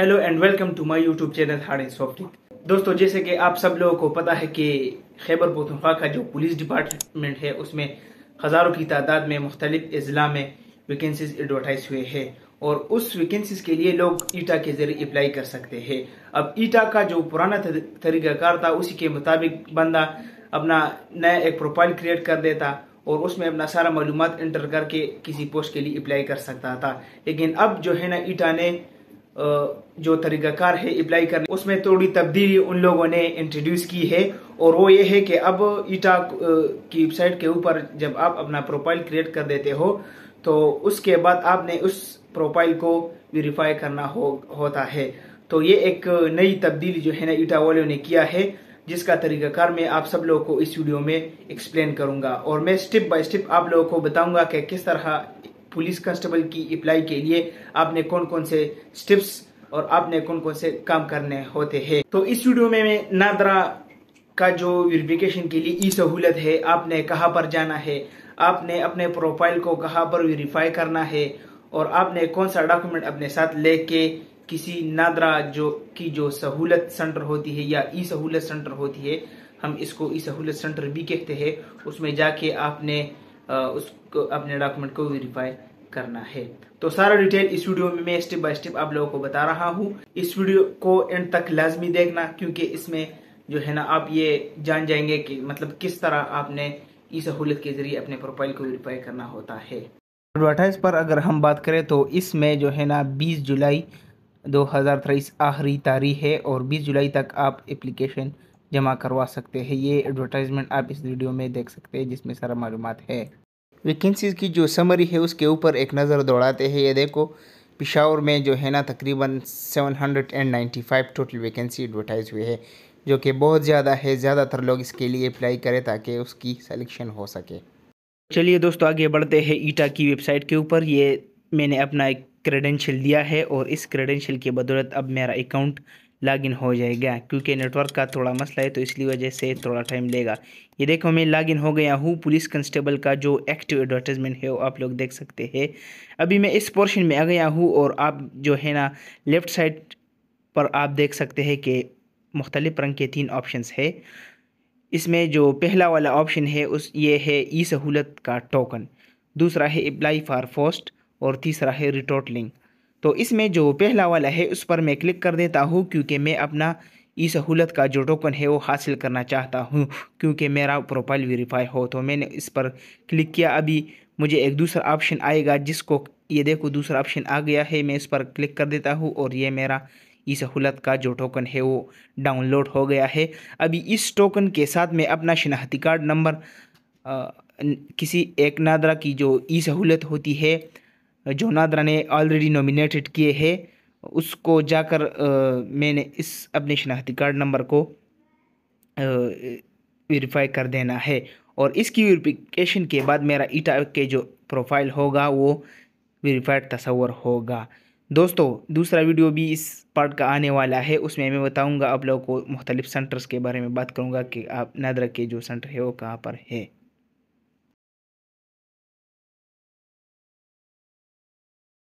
hello and welcome to my YouTube channel hard and soft दोस्तों जैसे कि आप सब लोगों को पता है कि खैबर पखतनख्वा का जो पुलिस डिपार्टमेंट है उसमें हज़ारों की तादाद में मुख्तलिफ अजला में वैकेंसीज एडवर्टाइज हुए हैं और उस वैकेंसीज के लिए लोग ईटा के जरिए अप्लाई कर सकते हैं अब ईटा का जो पुराना तरीकाकार था उसी के मुताबिक बंदा अपना नया एक प्रोफाइल क्रिएट कर देता और उसमें अपना सारा मालूम इंटर करके किसी पोस्ट के लिए अप्लाई कर सकता था लेकिन अब जो है ना ईटा ने जो तरीकाकार है अप्लाई करने उसमें थोड़ी तब्दीली उन लोगों ने इंट्रोड्यूस की है और वो ये है कि अब ईटा की वेबसाइट के ऊपर जब आप अपना प्रोफाइल क्रिएट कर देते हो तो उसके बाद आपने उस प्रोफाइल को वेरीफाई करना हो होता है तो ये एक नई तब्दीली जो है ना ईटा वालों ने किया है जिसका तरीकाकार मैं आप सब लोगों को इस वीडियो में एक्सप्लेन करूंगा और मैं स्टेप बाय स्टेप आप लोगों को बताऊंगा कि किस तरह पुलिस कांस्टेबल की अप्लाई के लिए आपने कौन कौन से स्टेप्स और आपने कौन कौन से काम करने होते हैं तो इस वीडियो में मैं नादरा का जो वेरिफिकेशन के लिए ई सहूलत है आपने कहाँ पर जाना है आपने अपने प्रोफाइल को कहाँ पर वेरीफाई करना है और आपने कौन सा डॉक्यूमेंट अपने साथ लेके किसी नादरा जो की जो सहूलत सेंटर होती है या ई सहूलत सेंटर होती है हम इसको ई सहूलत सेंटर भी कहते हैं उसमें जाके आपने उसको अपने डॉक्यूमेंट को वेरीफाई करना है तो सारा डिटेल इस वीडियो में मैं स्टेप बाय स्टेप आप लोगों को बता रहा हूँ इस वीडियो को एंड तक लाजमी देखना क्योंकि इसमें जो है ना आप ये जान जाएंगे कि मतलब किस तरह आपने इस सहूलत के जरिए अपने प्रोफाइल को वेरीफाई करना होता है एडवर्टाइज पर अगर हम बात करें तो इसमें जो है ना 20 जुलाई 2023 आखिरी तारीख है और 20 जुलाई तक आप एप्लीकेशन जमा करवा सकते हैं ये एडवर्टाइजमेंट आप इस वीडियो में देख सकते हैं जिसमें सारा मालूम है वैकेंसीज़ की जो समरी है उसके ऊपर एक नज़र दौड़ाते हैं ये देखो पिशावर में जो है ना तकरीबन 795 टोटल वैकेंसी एडवर्टाइज हुई है जो कि बहुत ज़्यादा है ज़्यादातर लोग इसके लिए अप्लाई करें ताकि उसकी सेलेक्शन हो सके चलिए दोस्तों आगे बढ़ते हैं ईटा की वेबसाइट के ऊपर ये मैंने अपना एक क्रेडेंशियल दिया है और इस क्रेडेंशियल की बदौलत अब मेरा अकाउंट लॉगिन हो जाएगा क्योंकि नेटवर्क का थोड़ा मसला है तो इसलिए वजह से थोड़ा टाइम लेगा ये देखो मैं लॉगिन हो गया हूँ पुलिस कंस्टेबल का जो एक्टिव एडवर्टाइजमेंट है वो आप लोग देख सकते हैं अभी मैं इस पोर्शन में आ गया हूँ और आप जो है ना लेफ़्ट साइड पर आप देख सकते हैं कि मुख्तलिफ़ रंग के तीन ऑप्शन है इसमें जो पहला वाला ऑप्शन है उस ये है ई सहूलत का टोकन दूसरा है अप्लाई फॉर पोस्ट और तीसरा है रिटोट लिंक तो इसमें जो पहला वाला है उस पर मैं क्लिक कर देता हूँ क्योंकि मैं अपना इस सहूलत का जो टोकन है वो हासिल करना चाहता हूँ क्योंकि मेरा प्रोफाइल वेरीफाई हो तो मैंने इस पर क्लिक किया अभी मुझे एक दूसरा ऑप्शन आएगा जिसको ये देखो दूसरा ऑप्शन आ गया है मैं इस पर क्लिक कर देता हूँ और ये मेरा इस सहूलत का जो टोकन है वो डाउनलोड हो गया है अभी इस टोकन के साथ मैं अपना शिनाख्ती कार्ड नंबर किसी एक नादरा की जो ई सहूलत होती है जो नादरा ने ऑलरेडी नॉमिनेटेड किए हैं उसको जाकर आ, मैंने इस अपने शनाख्ती कार्ड नंबर को वेरीफाई कर देना है और इसकी वेरीफिकेशन के बाद मेरा ईटा के जो प्रोफाइल होगा वो वेरीफाइड तस्वर होगा दोस्तों दूसरा वीडियो भी इस पार्ट का आने वाला है उसमें मैं बताऊंगा आप लोगों को मुख्तलिफ सेंटर्स के बारे में बात करूंगा कि आप नादरा के जो सेंटर है वो कहाँ पर है